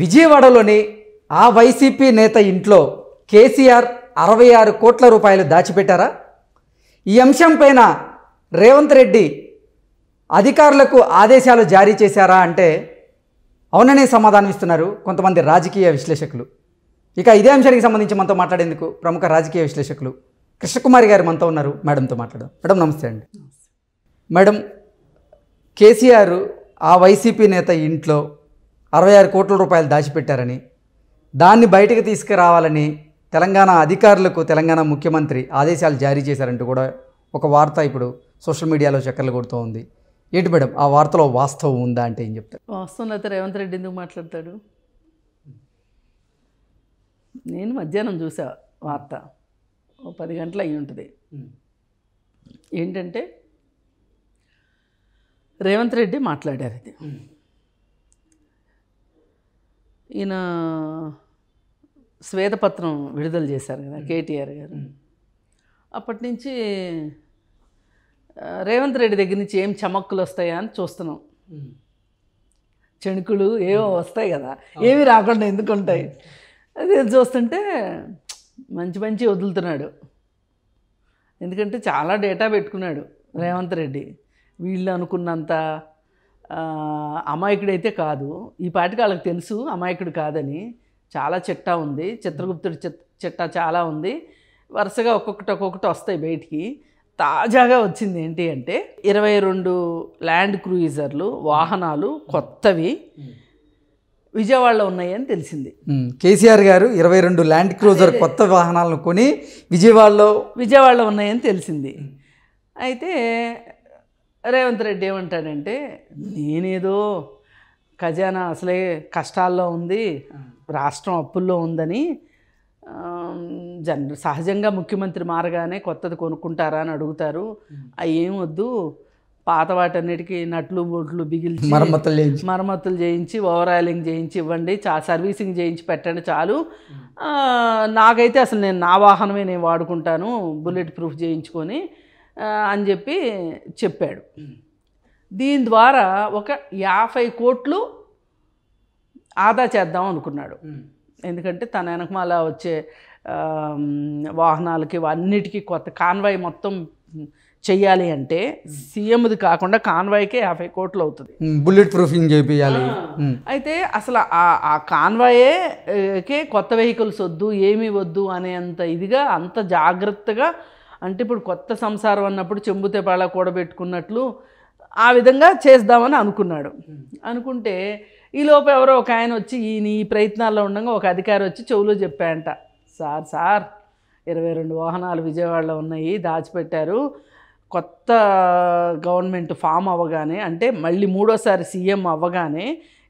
విజయవాడలోని ఆ వైసీపీ నేత ఇంట్లో కేసీఆర్ అరవై ఆరు కోట్ల రూపాయలు దాచిపెట్టారా ఈ అంశంపైన రేవంత్ రెడ్డి అధికారులకు ఆదేశాలు జారీ చేశారా అంటే అవుననే సమాధానం ఇస్తున్నారు కొంతమంది రాజకీయ విశ్లేషకులు ఇక ఇదే అంశానికి సంబంధించి మనతో మాట్లాడేందుకు ప్రముఖ రాజకీయ విశ్లేషకులు కృష్ణకుమారి గారు మనతో ఉన్నారు మేడంతో మాట్లాడడం మేడం నమస్తే అండి మేడం కేసీఆర్ ఆ వైసీపీ నేత ఇంట్లో అరవై ఆరు కోట్ల రూపాయలు దాచిపెట్టారని దాన్ని బయటకు తీసుకురావాలని తెలంగాణ అధికారులకు తెలంగాణ ముఖ్యమంత్రి ఆదేశాలు జారీ చేశారంటూ కూడా ఒక వార్త ఇప్పుడు సోషల్ మీడియాలో చక్కర్లు కొడుతూ ఉంది ఏంటి మేడం ఆ వార్తలో వాస్తవం ఉందా అంటే ఏం చెప్తారు వాస్తవం అయితే రేవంత్ రెడ్డి ఎందుకు మాట్లాడతాడు నేను మధ్యాహ్నం చూసా వార్త ఓ పది గంటలు అయి ఉంటుంది ఏంటంటే రేవంత్ రెడ్డి మాట్లాడారు ఇది ఈయన శ్వేతపత్రం విడుదల చేశారు కదా కేటీఆర్ గారు అప్పటి నుంచి రేవంత్ రెడ్డి దగ్గర నుంచి ఏం చమక్కులు వస్తాయా అని చూస్తున్నాం చెణుకులు ఏవో వస్తాయి కదా ఏమి రాకుండా ఎందుకు ఉంటాయి అది చూస్తుంటే మంచి మంచి వదులుతున్నాడు ఎందుకంటే చాలా డేటా పెట్టుకున్నాడు రేవంత్ రెడ్డి వీళ్ళు అనుకున్నంత అమాయకుడైతే కాదు ఈ పాటికి వాళ్ళకి తెలుసు అమాయకుడు కాదని చాలా చిట్టా ఉంది చిత్రగుప్తుడి చిట్టా చాలా ఉంది వరుసగా ఒక్కొక్కటి ఒక్కొక్కటి వస్తాయి బయటికి తాజాగా వచ్చింది ఏంటి అంటే ఇరవై రెండు ల్యాండ్ క్రూయిజర్లు వాహనాలు కొత్తవి విజయవాడలో ఉన్నాయని తెలిసింది కేసీఆర్ గారు ఇరవై రెండు ల్యాండ్ క్రూజర్ కొత్త వాహనాలను కొని విజయవాడలో విజయవాడలో ఉన్నాయని తెలిసింది అయితే రేవంత్ రెడ్డి ఏమంటాడంటే నేనేదో ఖజానా అసలే కష్టాల్లో ఉంది రాష్ట్రం అప్పుల్లో ఉందని జన్ సహజంగా ముఖ్యమంత్రి మారగానే కొత్తది కొనుక్కుంటారా అని అడుగుతారు అవి ఏం వద్దు పాత వాటన్నిటికీ నట్లు బొట్లు బిగిల్చి మరమ్మతులు చేయించి మరమ్మతులు చేయించి ఓవరాలింగ్ చేయించి ఇవ్వండి చా సర్వీసింగ్ చేయించి పెట్టండి చాలు నాకైతే అసలు నేను నా వాహనమే నేను వాడుకుంటాను బుల్లెట్ ప్రూఫ్ చేయించుకొని అని చెప్పి చెప్పాడు దీని ద్వారా ఒక యాభై కోట్లు ఆదా చేద్దాం అనుకున్నాడు ఎందుకంటే తన వెనకమాల వచ్చే వాహనాలకి అన్నిటికీ కొత్త కాన్వాయ్ మొత్తం చెయ్యాలి అంటే సీఎంది కాకుండా కాన్వాయ్కే యాభై కోట్లు అవుతుంది బుల్లెట్ ప్రూఫింగ్ చేయాలి అయితే అసలు ఆ కాన్వాయేకే కొత్త వెహికల్స్ వద్దు ఏమీ వద్దు అనేంత ఇదిగా అంత జాగ్రత్తగా అంటే ఇప్పుడు కొత్త సంసారం అన్నప్పుడు చెంబుతే పాళ కూడబెట్టుకున్నట్లు ఆ విధంగా చేద్దామని అనుకున్నాడు అనుకుంటే ఈలోపు ఎవరో ఒక ఆయన వచ్చి ఈయన ఈ ప్రయత్నాల్లో ఉండగా ఒక అధికారి వచ్చి చెవులో చెప్పాయంట సార్ సార్ ఇరవై రెండు వాహనాలు విజయవాడలో ఉన్నాయి దాచిపెట్టారు కొత్త గవర్నమెంట్ ఫామ్ అవ్వగానే అంటే మళ్ళీ మూడోసారి సీఎం అవ్వగానే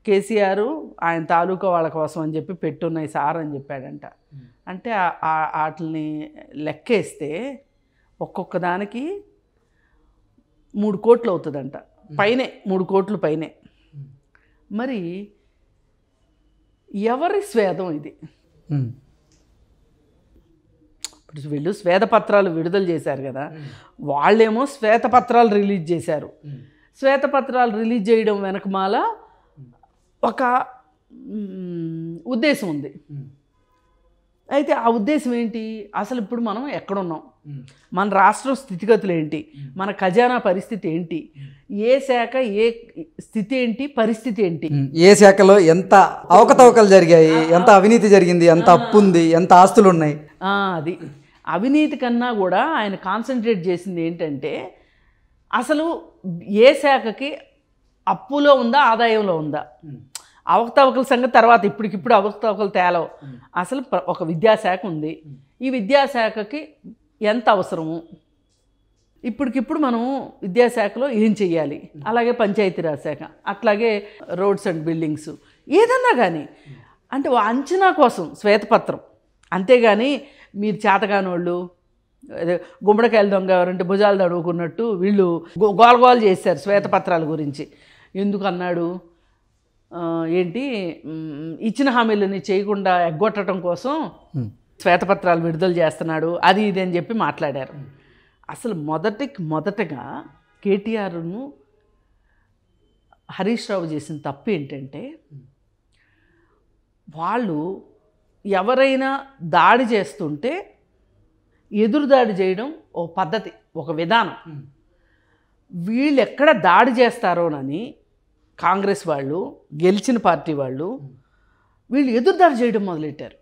కేసీఆర్ ఆయన తాలూకా వాళ్ళ కోసం అని చెప్పి పెట్టున్నాయి సార్ అని చెప్పాడంట అంటే వాటిని లెక్కేస్తే ఒక్కొక్క దానికి మూడు కోట్లు అవుతుందంట పైనే మూడు కోట్లు పైనే మరి ఎవరి స్వేదం ఇది ఇప్పుడు వీళ్ళు శ్వేతపత్రాలు విడుదల చేశారు కదా వాళ్ళేమో శ్వేతపత్రాలు రిలీజ్ చేశారు శ్వేతపత్రాలు రిలీజ్ చేయడం వెనకమాల ఒక ఉద్దేశం ఉంది అయితే ఆ ఉద్దేశం ఏంటి అసలు ఇప్పుడు మనం ఎక్కడున్నాం మన రాష్ట్రం స్థితిగతులు ఏంటి మన ఖజానా పరిస్థితి ఏంటి ఏ శాఖ ఏ స్థితి ఏంటి పరిస్థితి ఏంటి ఏ శాఖలో ఎంత అవకతవకలు జరిగాయి ఎంత అవినీతి జరిగింది ఎంత అప్పు ఉంది ఎంత ఆస్తులు ఉన్నాయి అది అవినీతి కన్నా కూడా ఆయన కాన్సన్ట్రేట్ చేసింది ఏంటంటే అసలు ఏ శాఖకి అప్పులో ఉందా ఆదాయంలో ఉందా అవకతవకల సంగతి తర్వాత ఇప్పటికిప్పుడు అవకతవకలు తేలవు అసలు ఒక విద్యాశాఖ ఉంది ఈ విద్యాశాఖకి ఎంత అవసరము ఇప్పటికిప్పుడు మనం విద్యాశాఖలో ఏం చేయాలి అలాగే పంచాయతీరాజ్ శాఖ అట్లాగే రోడ్స్ అండ్ బిల్డింగ్స్ ఏదన్నా కానీ అంటే అంచనా కోసం శ్వేతపత్రం అంతేగాని మీరు చేతగానోళ్ళు గుమ్మడికాయలు దొంగ ఎవరంటే భుజాలు తడువుకున్నట్టు వీళ్ళు గోలు చేశారు శ్వేతపత్రాల గురించి ఎందుకు అన్నాడు ఏంటి ఇచ్చిన హామీలని చేయకుండా ఎగ్గొట్టడం కోసం శ్వేతపత్రాలు విడుదల చేస్తున్నాడు అది ఇది అని చెప్పి మాట్లాడారు అసలు మొదటి మొదటగా కేటీఆర్ను హరీష్ రావు చేసిన తప్పు ఏంటంటే వాళ్ళు ఎవరైనా దాడి చేస్తుంటే ఎదురు దాడి చేయడం ఓ పద్ధతి ఒక విధానం వీళ్ళు ఎక్కడ దాడి చేస్తారోనని కాంగ్రెస్ వాళ్ళు గెలిచిన పార్టీ వాళ్ళు వీళ్ళు ఎదురుదాడి చేయడం మొదలెట్టారు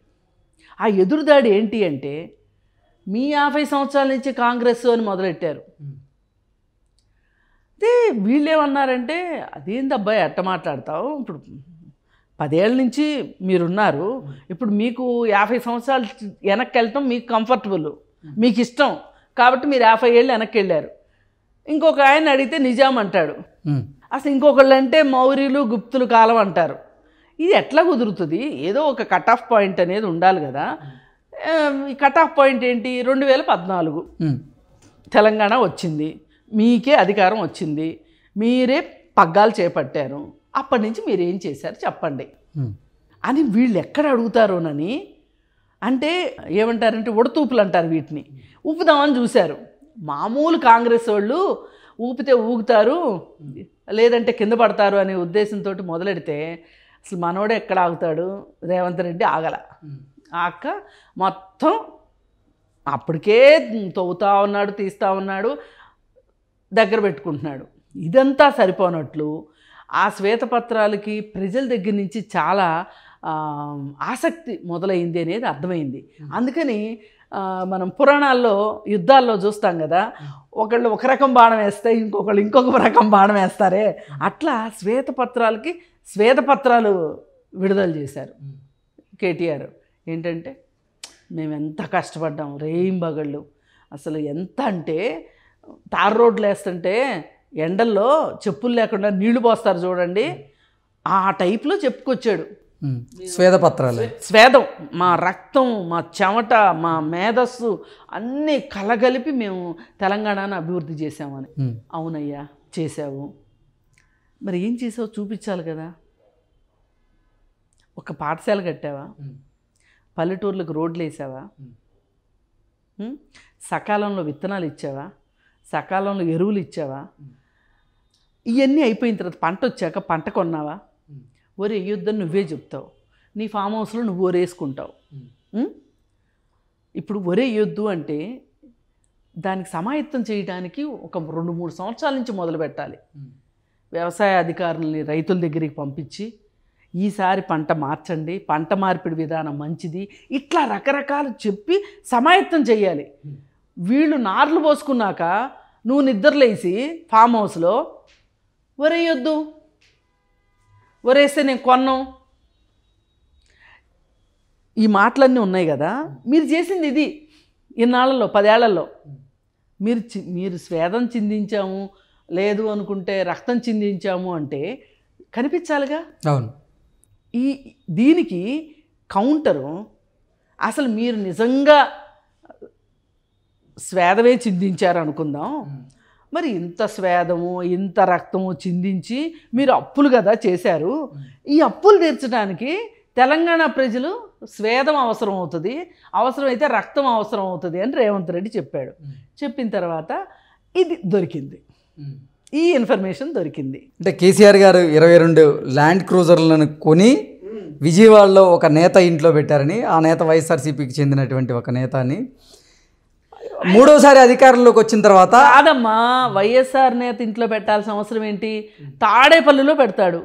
ఆ ఎదురుదాడి ఏంటి అంటే మీ యాభై సంవత్సరాల నుంచి కాంగ్రెస్ అని మొదలెట్టారు అదే వీళ్ళేమన్నారంటే అదేంది అబ్బాయి అట్ట మాట్లాడతావు ఇప్పుడు పదేళ్ళ నుంచి మీరున్నారు ఇప్పుడు మీకు యాభై సంవత్సరాలు వెనక్కి వెళ్ళటం మీకు కంఫర్టబుల్ మీకు ఇష్టం కాబట్టి మీరు యాభై ఏళ్ళు వెనక్కి వెళ్ళారు ఇంకొక ఆయన అడిగితే నిజాం అంటాడు అసలు ఇంకొకళ్ళు అంటే మౌర్యులు గుప్తులు కాలం అంటారు ఇది ఎట్లా కుదురుతుంది ఏదో ఒక కట్ ఆఫ్ పాయింట్ అనేది ఉండాలి కదా ఈ కట్ ఆఫ్ పాయింట్ ఏంటి రెండు వేల పద్నాలుగు తెలంగాణ వచ్చింది మీకే అధికారం వచ్చింది మీరే పగ్గాలు చేపట్టారు అప్పటి నుంచి మీరు ఏం చేశారు చెప్పండి అని వీళ్ళు ఎక్కడ అడుగుతారోనని అంటే ఏమంటారంటే ఉడతూపులు అంటారు వీటిని ఊపుదామని చూశారు మామూలు కాంగ్రెస్ వాళ్ళు ఊపితే ఊగుతారు లేదంటే కింద పడతారు అనే ఉద్దేశంతో మొదలెడితే అసలు మనోడు ఎక్కడ ఆగుతాడు రేవంత్ రెడ్డి ఆగల ఆక మొత్తం అప్పటికే తవ్వుతా ఉన్నాడు తీస్తూ ఉన్నాడు దగ్గర పెట్టుకుంటున్నాడు ఇదంతా సరిపోనట్లు ఆ శ్వేతపత్రాలకి ప్రజల దగ్గర నుంచి చాలా ఆసక్తి మొదలైంది అనేది అర్థమైంది అందుకని మనం పురాణాల్లో యుద్ధాల్లో చూస్తాం కదా ఒకళ్ళు ఒక రకం బాణం వేస్తే ఇంకొకళ్ళు ఇంకొక రకం బాణం వేస్తారే అట్లా శ్వేతపత్రాలకి శ్వేతపత్రాలు విడుదల చేశారు కేటీఆర్ ఏంటంటే మేము ఎంత కష్టపడ్డాం రేయింబగళ్ళు అసలు ఎంత అంటే తార రోడ్లు వేస్తుంటే ఎండల్లో చెప్పులు లేకుండా నీళ్లు పోస్తారు చూడండి ఆ టైప్లో చెప్పుకొచ్చాడు స్వేదపత్రాలు స్వేదం మా రక్తం మా చెమట మా మేధస్సు అన్నీ కలగలిపి మేము తెలంగాణను అభివృద్ధి చేసామని అవునయ్యా చేసావు మరి ఏం చేసావు చూపించాలి కదా ఒక పాఠశాల కట్టావా పల్లెటూర్లకు రోడ్లు వేసావా సకాలంలో విత్తనాలు ఇచ్చావా సకాలంలో ఎరువులు ఇచ్చావా ఇవన్నీ అయిపోయిన తర్వాత పంట వచ్చాక పంట కొన్నావా ఒరే యుద్ధం నువ్వే చెప్తావు నీ ఫామ్ హౌస్లో నువ్వు ఒరేసుకుంటావు hmm. ఇప్పుడు ఒరే యొద్దు అంటే దానికి సమాయత్తం చేయడానికి ఒక రెండు మూడు సంవత్సరాల నుంచి మొదలు పెట్టాలి hmm. వ్యవసాయ అధికారుల్ని రైతుల దగ్గరికి పంపించి ఈసారి పంట మార్చండి పంట మార్పిడి విధానం మంచిది ఇట్లా రకరకాలు చెప్పి సమాయత్తం చేయాలి hmm. వీళ్ళు నార్లు పోసుకున్నాక నువ్వు నిద్రలేసి ఫామ్ హౌస్లో ఒరేయొద్దు ఒరేస్తే నేను కొన్నాం ఈ మాటలన్నీ ఉన్నాయి కదా మీరు చేసింది ఇది ఇన్నాళ్ళలో పదేళ్లలో మీరు మీరు స్వేదం చిందించాము లేదు అనుకుంటే రక్తం చిందించాము అంటే కనిపించాలిగా అవును ఈ దీనికి కౌంటరు అసలు మీరు నిజంగా స్వేదమే చిందించారు అనుకుందాం మరి ఇంత స్వేదము ఇంత రక్తము చిందించి మీరు అప్పులు కదా చేశారు ఈ అప్పులు తీర్చడానికి తెలంగాణ ప్రజలు స్వేదం అవసరం అవుతుంది అవసరమైతే రక్తం అవసరం అవుతుంది అని రేవంత్ రెడ్డి చెప్పాడు చెప్పిన తర్వాత ఇది దొరికింది ఈ ఇన్ఫర్మేషన్ దొరికింది అంటే కేసీఆర్ గారు ఇరవై రెండు ల్యాండ్ క్రూజర్లను కొని విజయవాడలో ఒక నేత ఇంట్లో పెట్టారని ఆ నేత వైఎస్ఆర్సీపీకి చెందినటువంటి ఒక నేత అని మూడోసారి అధికారంలోకి వచ్చిన తర్వాత కాదమ్మా వైఎస్ఆర్ నేత ఇంట్లో పెట్టాల్సిన అవసరం ఏంటి తాడేపల్లిలో పెడతాడు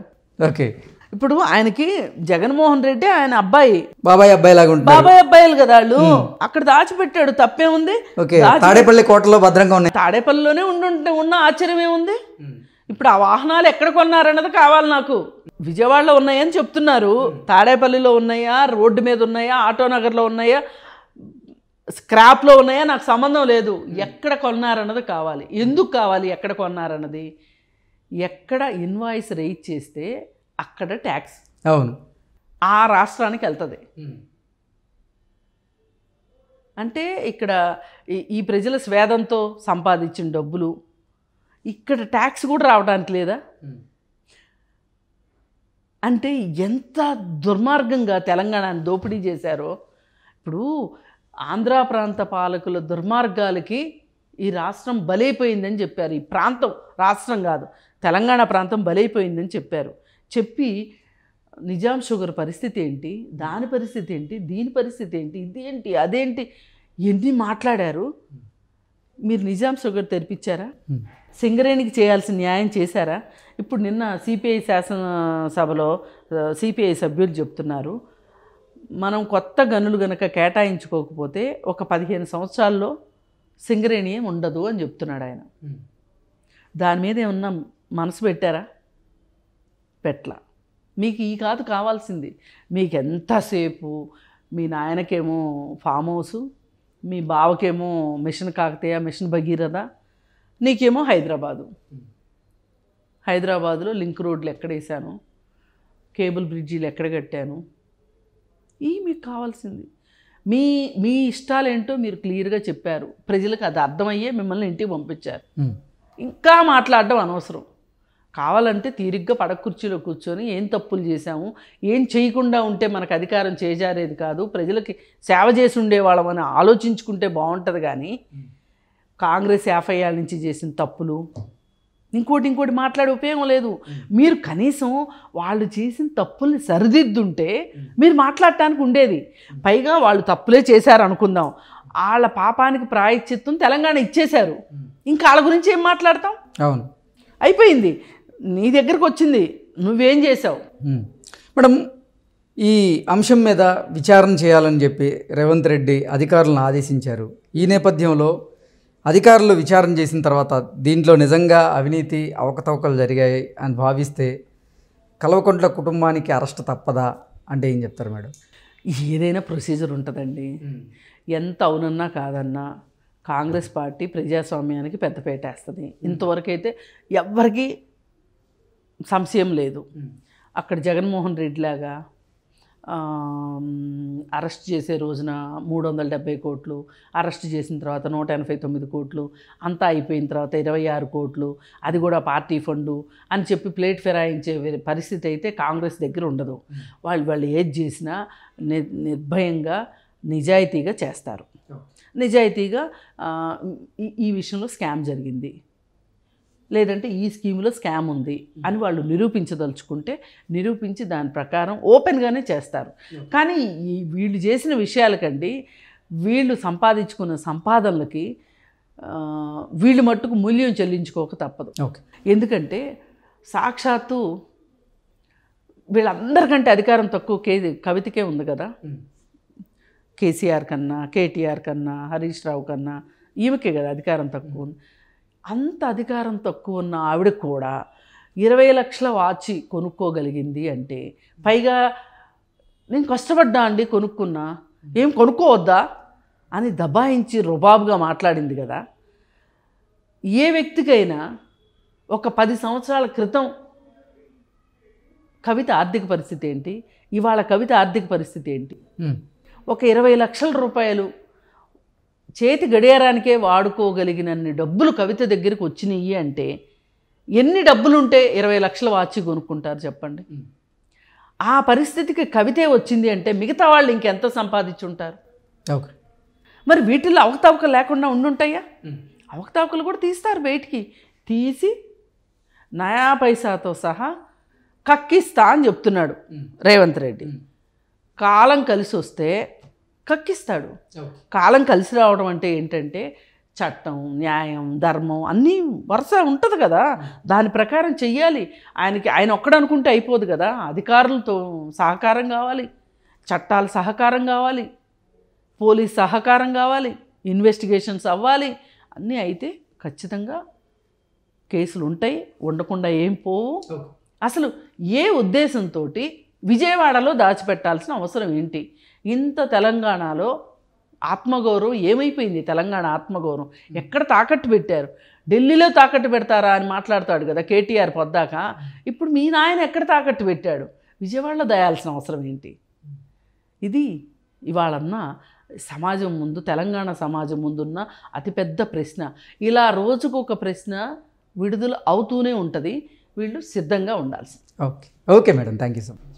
ఓకే ఇప్పుడు ఆయనకి జగన్మోహన్ రెడ్డి ఆయన అబ్బాయి బాబాయ్ అబ్బాయి లాగా ఉంటారు బాబాయ్ అబ్బాయిలు కదా వాళ్ళు అక్కడ దాచిపెట్టాడు తప్పేముంది ఓకే తాడేపల్లి కోటలో భద్రంగా ఉన్నాయి తాడేపల్లిలోనే ఉండుంటే ఉన్న ఆశ్చర్యం ఏముంది ఇప్పుడు ఆ వాహనాలు ఎక్కడ కొన్నారన్నది కావాలి నాకు విజయవాడలో ఉన్నాయని చెప్తున్నారు తాడేపల్లిలో ఉన్నాయా రోడ్డు మీద ఉన్నాయా ఆటోనగర్లో ఉన్నాయా స్క్రాప్లో ఉన్నాయా నాకు సంబంధం లేదు ఎక్కడ కొన్నారన్నది కావాలి ఎందుకు కావాలి ఎక్కడ కొన్నారన్నది ఎక్కడ ఇన్వాయిస్ రేజ్ చేస్తే అక్కడ ట్యాక్స్ అవును ఆ రాష్ట్రానికి వెళ్తుంది అంటే ఇక్కడ ఈ ప్రజల స్వేదంతో సంపాదించిన డబ్బులు ఇక్కడ ట్యాక్స్ కూడా రావడానికి లేదా అంటే ఎంత దుర్మార్గంగా తెలంగాణను దోపిడీ చేశారో ఇప్పుడు ఆంధ్ర ప్రాంత పాలకుల దుర్మార్గాలకి ఈ రాష్ట్రం బలైపోయిందని చెప్పారు ఈ ప్రాంతం రాష్ట్రం కాదు తెలంగాణ ప్రాంతం బలైపోయిందని చెప్పారు చెప్పి నిజాం షుగర్ పరిస్థితి ఏంటి దాని పరిస్థితి ఏంటి దీని పరిస్థితి ఏంటి ఇదేంటి అదేంటి ఎన్ని మాట్లాడారు మీరు నిజాం షుగర్ తెరిపించారా సింగరేణికి చేయాల్సిన న్యాయం చేశారా ఇప్పుడు నిన్న సిపిఐ శాసనసభలో సిపిఐ సభ్యులు చెప్తున్నారు మనం కొత్త గనులు గనక కేటాయించుకోకపోతే ఒక పదిహేను సంవత్సరాల్లో సింగరేణియం ఉండదు అని చెప్తున్నాడు ఆయన దాని మీద ఏమన్నా మనసు పెట్టారా పెట్ల మీకు ఈ కాదు కావాల్సింది మీకు ఎంతసేపు మీ నాయనకేమో ఫామ్ హౌసు మీ బావకేమో మిషన్ కాకతీయ మిషన్ భగీరథ నీకేమో హైదరాబాదు హైదరాబాదులో లింక్ రోడ్లు ఎక్కడ వేసాను కేబుల్ బ్రిడ్జీలు ఎక్కడ కట్టాను ఇవి మీకు కావాల్సింది మీ మీ ఇష్టాలేంటో మీరు క్లియర్గా చెప్పారు ప్రజలకు అది అర్థమయ్యే మిమ్మల్ని ఇంటికి పంపించారు ఇంకా మాట్లాడడం అనవసరం కావాలంటే తీరిగ్గా పడ కుర్చీలో కూర్చొని ఏం తప్పులు చేశాము ఏం చేయకుండా ఉంటే మనకు అధికారం చేజారేది కాదు ప్రజలకి సేవ చేసి ఉండేవాళ్ళమని ఆలోచించుకుంటే బాగుంటుంది కానీ కాంగ్రెస్ ఎఫ్ఐఆర్ నుంచి చేసిన తప్పులు ఇంకోటి ఇంకోటి మాట్లాడే ఉపయోగం లేదు మీరు కనీసం వాళ్ళు చేసిన తప్పుల్ని సరిదిద్దుంటే మీరు మాట్లాడటానికి ఉండేది పైగా వాళ్ళు తప్పులే చేశారు అనుకుందాం వాళ్ళ పాపానికి ప్రాయశ్చిత్తం తెలంగాణ ఇచ్చేశారు ఇంకా వాళ్ళ గురించి ఏం మాట్లాడతాం అవును అయిపోయింది నీ దగ్గరకు వచ్చింది నువ్వేం చేసావు మేడం ఈ అంశం మీద విచారణ చేయాలని చెప్పి రేవంత్ రెడ్డి అధికారులను ఆదేశించారు ఈ నేపథ్యంలో అధికారులు విచారణ చేసిన తర్వాత దీంట్లో నిజంగా అవినీతి అవకతవకలు జరిగాయి అని భావిస్తే కలవకుంట్ల కుటుంబానికి అరెస్ట్ తప్పదా అంటే ఏం చెప్తారు మేడం ఏదైనా ప్రొసీజర్ ఉంటుందండి ఎంత అవునన్నా కాదన్నా కాంగ్రెస్ పార్టీ ప్రజాస్వామ్యానికి పెద్దపేట వేస్తుంది ఇంతవరకైతే ఎవరికీ సంశయం లేదు అక్కడ జగన్మోహన్ రెడ్డి లాగా అరెస్ట్ చేసే రోజున మూడు వందల డెబ్బై కోట్లు అరెస్ట్ చేసిన తర్వాత నూట ఎనభై తొమ్మిది కోట్లు అంతా అయిపోయిన తర్వాత ఇరవై ఆరు కోట్లు అది కూడా పార్టీ ఫండు అని చెప్పి ప్లేట్ ఫిరాయించే పరిస్థితి అయితే కాంగ్రెస్ దగ్గర ఉండదు hmm. వాళ్ళు వాళ్ళు ఏది చేసినా నిర్భయంగా నిజాయితీగా చేస్తారు నిజాయితీగా ఈ విషయంలో స్కామ్ జరిగింది లేదంటే ఈ స్కీమ్లో స్కామ్ ఉంది hmm. అని వాళ్ళు నిరూపించదలుచుకుంటే నిరూపించి దాని ప్రకారం ఓపెన్గానే చేస్తారు కానీ వీళ్ళు చేసిన విషయాలకండి వీళ్ళు సంపాదించుకున్న సంపాదనలకి వీళ్ళు మట్టుకు మూల్యం చెల్లించుకోక తప్పదు ఎందుకంటే సాక్షాత్తు వీళ్ళందరికంటే అధికారం తక్కువ కే కవితకే ఉంది కదా hmm. కేసీఆర్ కన్నా కేటీఆర్ కన్నా హరీష్ రావు కన్నా ఈమెకే కదా అధికారం తక్కువ hmm. ఉంది అంత అధికారం తక్కువ ఉన్న ఆవిడ కూడా ఇరవై లక్షల వాచి కొనుక్కోగలిగింది అంటే పైగా నేను కష్టపడ్డా అండి కొనుక్కున్నా ఏం కొనుక్కోవద్దా అని దబాయించి రుబాబుగా మాట్లాడింది కదా ఏ వ్యక్తికైనా ఒక పది సంవత్సరాల క్రితం కవిత ఆర్థిక పరిస్థితి ఏంటి ఇవాళ కవిత ఆర్థిక పరిస్థితి ఏంటి ఒక ఇరవై లక్షల రూపాయలు చేతి గడియారానికే వాడుకోగలిగినన్ని డబ్బులు కవిత దగ్గరికి వచ్చినాయి అంటే ఎన్ని డబ్బులుంటే ఇరవై లక్షల వాచి కొనుక్కుంటారు చెప్పండి ఆ పరిస్థితికి కవితే వచ్చింది అంటే మిగతా వాళ్ళు ఇంకెంత సంపాదించి ఉంటారు మరి వీటిల్లో అవకతవక లేకుండా ఉండుంటాయా అవకతవకలు కూడా తీస్తారు బయటికి తీసి నయా పైసాతో సహా కక్కిస్తా అని చెప్తున్నాడు రేవంత్ రెడ్డి కాలం కలిసి వస్తే కక్కిస్తాడు కాలం కలిసి రావడం అంటే ఏంటంటే చట్టం న్యాయం ధర్మం అన్నీ వరుస ఉంటుంది కదా దాని ప్రకారం చెయ్యాలి ఆయనకి ఆయన ఒక్కడనుకుంటే అయిపోదు కదా అధికారులతో సహకారం కావాలి చట్టాల సహకారం కావాలి పోలీస్ సహకారం కావాలి ఇన్వెస్టిగేషన్స్ అవ్వాలి అన్నీ అయితే ఖచ్చితంగా కేసులు ఉంటాయి ఉండకుండా ఏం పోవు అసలు ఏ ఉద్దేశంతో విజయవాడలో దాచిపెట్టాల్సిన అవసరం ఏంటి ఇంత తెలంగాణలో ఆత్మగౌరవం ఏమైపోయింది తెలంగాణ ఆత్మగౌరవం ఎక్కడ తాకట్టు పెట్టారు ఢిల్లీలో తాకట్టు పెడతారా అని మాట్లాడతాడు కదా కేటీఆర్ పొద్దాక ఇప్పుడు మీ నాయన ఎక్కడ తాకట్టు పెట్టాడు విజయవాడలో దయాల్సిన అవసరం ఏంటి ఇది ఇవాళన్న సమాజం ముందు తెలంగాణ సమాజం ముందున్న అతిపెద్ద ప్రశ్న ఇలా రోజుకు ఒక ప్రశ్న విడుదల అవుతూనే ఉంటుంది వీళ్ళు సిద్ధంగా ఉండాల్సింది okay okay madam thank you so much